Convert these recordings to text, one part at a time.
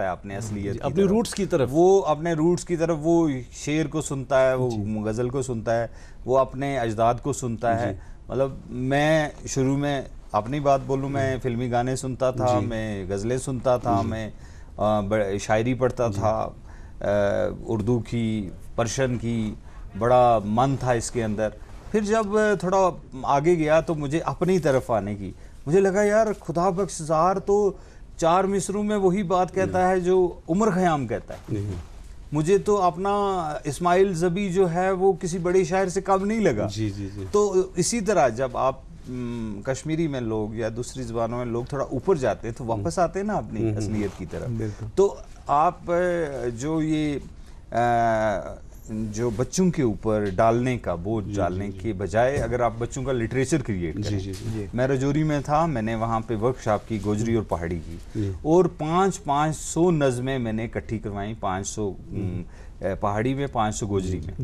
है अपने असलियत अपने रूट्स की तरफ वो अपने रूट्स की तरफ वो शेर को सुनता है वो गज़ल को सुनता है वो अपने अजदाद को सुनता है मतलब मैं शुरू में अपनी बात बोलूँ मैं फिल्मी गाने सुनता था मैं गज़लें सुनता था मैं शायरी पढ़ता था उर्दू की पर्शन की बड़ा मन था इसके अंदर फिर जब थोड़ा आगे गया तो मुझे अपनी तरफ आने की मुझे लगा यार खुदा बख्शार तो चार मिसरों में वही बात कहता है जो उमर खयाम कहता है मुझे तो अपना इस्माइल जबी जो है वो किसी बड़े शायर से कम नहीं लगा जी जी जी तो इसी तरह जब आप कश्मीरी में लोग या दूसरी जबानों में लोग थोड़ा ऊपर जाते हैं तो वापस आते हैं ना अपनी हम्म, हम्म, असलियत की तरफ तो आप जो ये आ, जो बच्चों के ऊपर डालने का बोझ डालने के बजाय अगर आप बच्चों का लिटरेचर क्रिएट करें जी, जी, मैं रजौरी में था मैंने वहाँ पे वर्कशॉप की गोजरी और पहाड़ी की और पाँच पाँच सौ नज़में मैंने इकट्ठी करवाई पाँच सौ पहाड़ी में पाँच सौ गोजरी में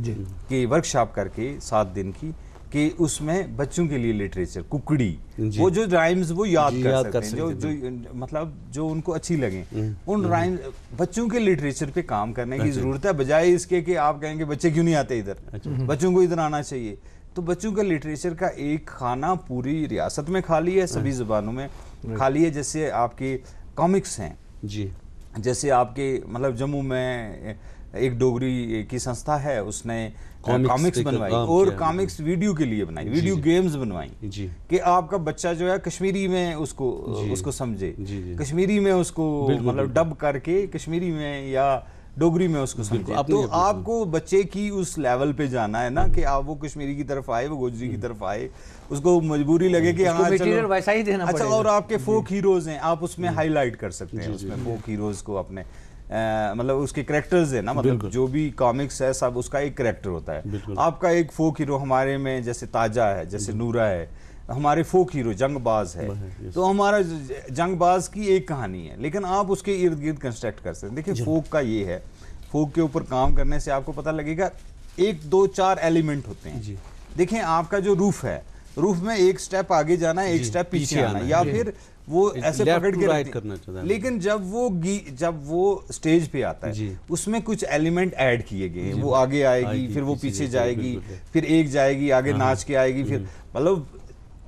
कि वर्कशॉप करके सात दिन की कि उसमें बच्चों के लिए लिटरेचर कुकड़ी वो जो राइम्स वो याद कर याद सकते कर सकते हैं जो जो मतलब जो उनको अच्छी लगे हम्म, उन राइम हम्म। बच्चों के लिटरेचर पे काम करने की अच्छा। ज़रूरत है बजाय इसके कि आप कहेंगे बच्चे क्यों नहीं आते इधर अच्छा। हम्म। बच्चों को इधर आना चाहिए तो बच्चों का लिटरेचर का एक खाना पूरी रियासत में खाली है सभी हाँ। ज़बानों में खाली है जैसे आपकी कॉमिक्स हैं जी जैसे आपके मतलब जम्मू में एक डोगरी की संस्था है उसने कॉमिक्स बनवाई और कॉमिक्स वीडियो के लिए बनाई वीडियो गेम्स बनवाई कि आपका बच्चा जो है कश्मीरी में उसको उसको समझे कश्मीरी में उसको मतलब डब करके कश्मीरी में या डोगरी में उसको समझे तो आपको बच्चे की उस लेवल पे जाना है ना कि आप वो कश्मीरी की तरफ आए वो गोजरी की हम्म। तरफ आए उसको मजबूरी लगे कि हाँ वैसा ही देना अच्छा और आपके फोक हीरोज हैं आप उसमें हाईलाइट कर सकते हैं उसमें फोक हीरोज को अपने मतलब उसके करेक्टर्स है ना मतलब जो भी कॉमिक्स है सब उसका एक करेक्टर होता है आपका एक फोक हीरो हमारे में जैसे ताजा है जैसे नूरा है हमारे फोक हीरो जंगबाज है तो हमारा जंगबाज की एक कहानी है लेकिन आप उसके इर्द गिर्द कंस्ट्रक्ट कर सकते हैं देखिए फोक का ये है फोक के ऊपर काम करने से आपको पता लगेगा एक दो चार एलिमेंट होते हैं देखें आपका जो रूफ है रूफ में एक स्टेप आगे जाना एक स्टेप पीछे आना या फिर वो ऐसे पकड़ के राइट करना चाहता है लेकिन जब वो जब वो स्टेज पे आता है उसमें कुछ एलिमेंट ऐड किए गए हैं वो आगे आएगी फिर वो पीछे जाएगी फिर एक जाएगी आगे हाँ, हाँ। नाच के आएगी फिर हम्म। मतलब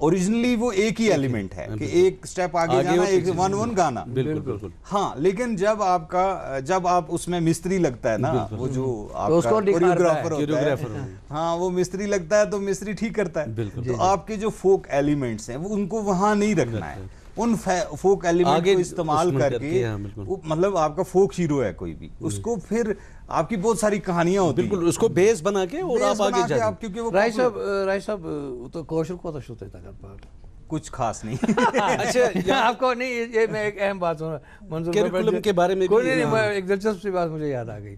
ओरिजिनली वो एक ही एलिमेंट है कि एक स्टेप आगे, आगे जाना एक वन वन गाना बिल्कुल बिल्कुल हाँ लेकिन जब आपका जब आप उसमें मिस्त्री लगता है ना वो जो हम्म। आपका तो कोरियोग्राफर होता है हाँ वो मिस्त्री लगता है तो मिस्त्री ठीक करता है तो आपके जो फोक एलिमेंट्स हैं वो उनको वहाँ नहीं रखना है उन फोक एलिमेंट को इस्तेमाल करके हाँ, मतलब आपका फोक हीरो है कोई भी हम्म। उसको फिर आपकी बहुत सारी कहानियां होती बिल्कुल उसको बेस बना के और आप आगे जाते आप क्योंकि वो राय साहब राय साहब तो कौशल को तो शुद्ध था कुछ खास नहीं अच्छा आपको नहीं ये मैं एक अहम बात सुन मंजूर के बारे में कोई नहीं हाँ। एक दिलचस्प सी बात मुझे याद आ गई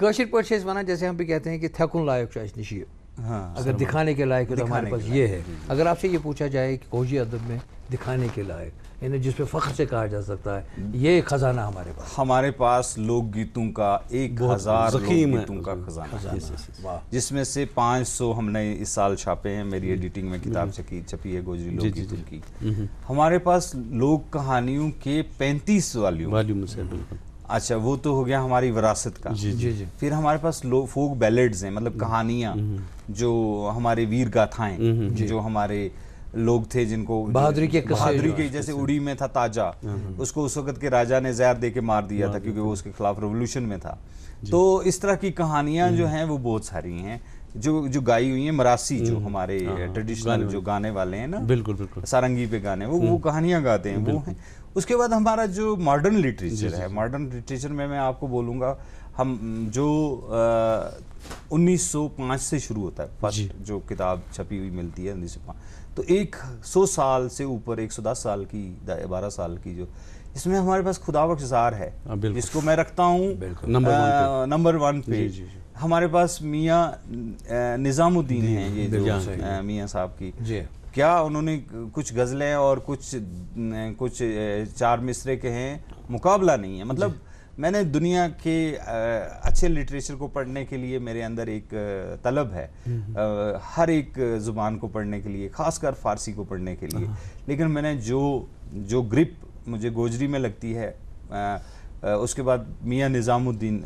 कौशल पर शेष माना जैसे हम भी कहते हैं कि थकुन लायक शाइश निशियो हाँ, अगर दिखाने के लायक है तो हमारे पास ये है अगर आपसे ये पूछा जाए कि कोजी अदब में दिखाने के लायक यानी जिस पे फ़ख्र से कहा जा सकता है ये खजाना हमारे पास हमारे पास लोक गीतों का एक हज़ार गीतों का खजाना जिसमें से 500 हमने इस साल छापे हैं मेरी हम्म। एडिटिंग में किताब हम्म। छपी छपी है गोजी लोक गीतों की हम्म। हमारे पास लोक कहानियों के पैंतीस वाली अच्छा वो तो हो गया हमारी विरासत का जी जी जी फिर हमारे पास फोक बैलेड्स हैं मतलब हम्म। कहानियाँ हम्म। जो हमारे वीर गाथाएं हम्म, जो हमारे लोग थे जिनको बहादुरी के बहादुरी के जैसे उड़ी में था ताजा उसको उस वक्त के राजा ने जहर दे के मार दिया था क्योंकि वो उसके खिलाफ रेवोल्यूशन में था तो इस तरह की कहानियां जो हैं वो बहुत सारी हैं जो जो गाई हुई है मरासी जो हम्म। हमारे ट्रेडिशनल हाँ, हाँ, जो गाने वाले हैं ना बिल्कुल बिल्कुल सारंगी पे गाने वो वो हम्म। कहानियां गाते हैं वो हैं उसके बाद हमारा जो मॉडर्न लिटरेचर है मॉडर्न लिटरेचर में मैं आपको बोलूँगा हम जो आ, 1905 से शुरू होता है फर्स्ट जो किताब छपी हुई मिलती है उन्नीस तो एक सौ साल से ऊपर एक सौ दस साल की बारह साल की जो इसमें हमारे पास खुदा बख्शार है हाँ, जिसको मैं रखता हूँ नंबर वन पे, जी, जी. हमारे पास मियाँ निज़ामुद्दीन हैं ये मियाँ साहब की क्या उन्होंने कुछ गज़लें और कुछ कुछ चार मिसरे के हैं मुकाबला नहीं है मतलब मैंने दुनिया के अच्छे लिटरेचर को पढ़ने के लिए मेरे अंदर एक तलब है हम्म, हम्म। हर एक ज़ुबान को पढ़ने के लिए ख़ासकर फ़ारसी को पढ़ने के लिए हाँ। लेकिन मैंने जो जो ग्रिप मुझे गोजरी में लगती है उसके बाद मियाँ निज़ामुद्दीन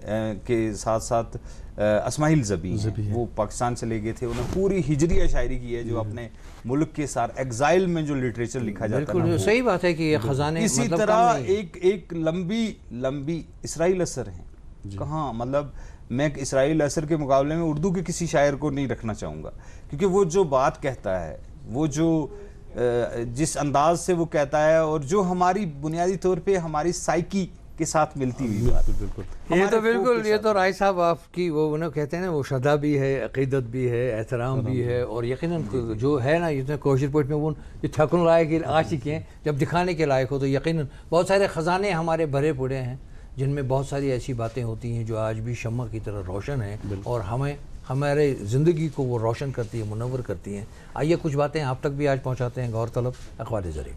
के साथ साथ असमाइल जबी, वो पाकिस्तान से ले गए थे उन्होंने पूरी हिजरिया शायरी की है जो अपने मुल्क के साथ एग्जाइल में जो लिटरेचर लिखा जाता है सही बात है कि ये खजाने इसी मतलब तरह एक एक लंबी लंबी इसराइल असर है कहाँ मतलब मैं इसराइल असर के मुकाबले में उर्दू के किसी शायर को नहीं रखना चाहूँगा क्योंकि वो जो बात कहता है वो जो जिस अंदाज से वो कहता है और जो हमारी बुनियादी तौर पर हमारी साइकी के साथ मिलती हुई बिल्कुल ये तो बिल्कुल ये तो राय साहब आपकी वो उन्हें कहते हैं ना वो श्रद्धा भी है अकीदत भी है एहतराम भी है और यकीन जो है ना जितने कोशिश पॉइंट में वो जो थकन लायक आशिक हैं जब दिखाने के लायक हो तो यकीन बहुत सारे ख़जाने हमारे भरे पड़े हैं जिनमें बहुत सारी ऐसी बातें होती हैं जो आज भी शमा की तरह रोशन है और हमें हमारे ज़िंदगी को वो रोशन करती है मुनवर करती हैं आइए कुछ बातें आप तक भी आज पहुँचाते हैं गौरतलब अखबार जरिए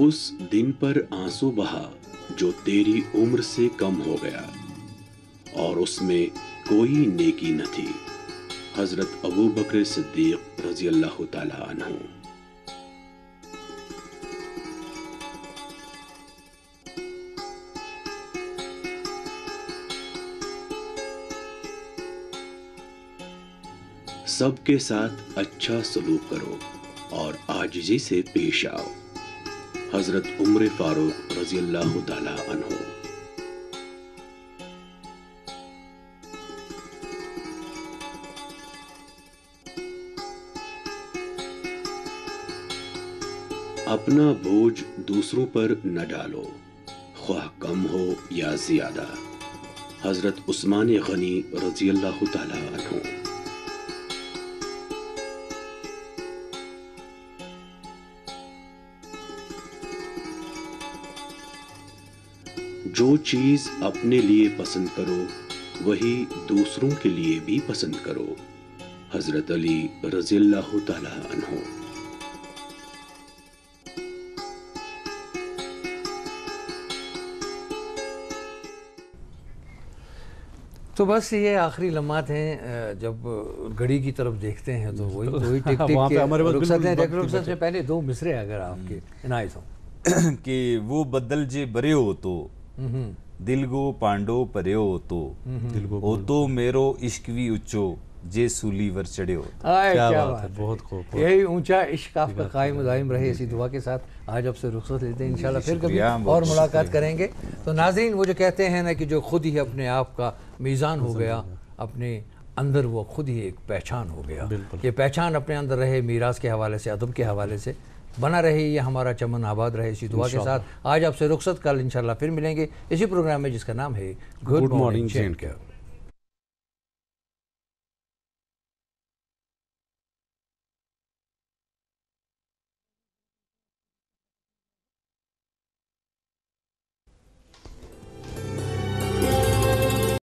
उस दिन पर आंसू बहा जो तेरी उम्र से कम हो गया और उसमें कोई नेकी न थी हजरत अबू बकर सिद्दीक रजी अल्लाह तला सबके साथ अच्छा सलूक करो और आजिजी से पेश आओ हजरत उम्र फारूक रजी अल्लाह तहो अपना बोझ दूसरों पर न डालो ख्वाह कम हो या ज्यादा हजरत उस्मान गनी रजी अल्लाह अनहू जो चीज अपने लिए पसंद करो वही दूसरों के लिए भी पसंद करो हजरत अली रजील्ला तो बस ये आखिरी लम्हात हैं जब घड़ी की तरफ देखते हैं तो वही वही टिक टिक के हैं से पहले दो मिसरे अगर आपके हम्म। इनायत हो कि वो बदल जे बरे हो तो Mm-hmm. दिल गो पांडो तो ओ तो मेरो इश्क भी उच्चो जे सूली वर चढ़े क्या बात है बहुत खूब यही ऊंचा इश्क आपका कायम दायम रहे इसी दुआ के साथ आज आपसे रुखसत लेते हैं इंशाल्लाह फिर कभी और मुलाकात करेंगे तो नाजरीन वो जो कहते हैं ना कि जो खुद ही अपने आप का मीज़ान हो गया अपने अंदर वो खुद ही एक पहचान हो गया ये पहचान अपने अंदर रहे मीराज के हवाले से अदब के हवाले से बना रहे ये हमारा चमन आबाद रहे इसी दुआ के साथ आज आपसे रुखसत कल इंशाल्लाह फिर मिलेंगे इसी प्रोग्राम में जिसका नाम है गुड मॉर्निंग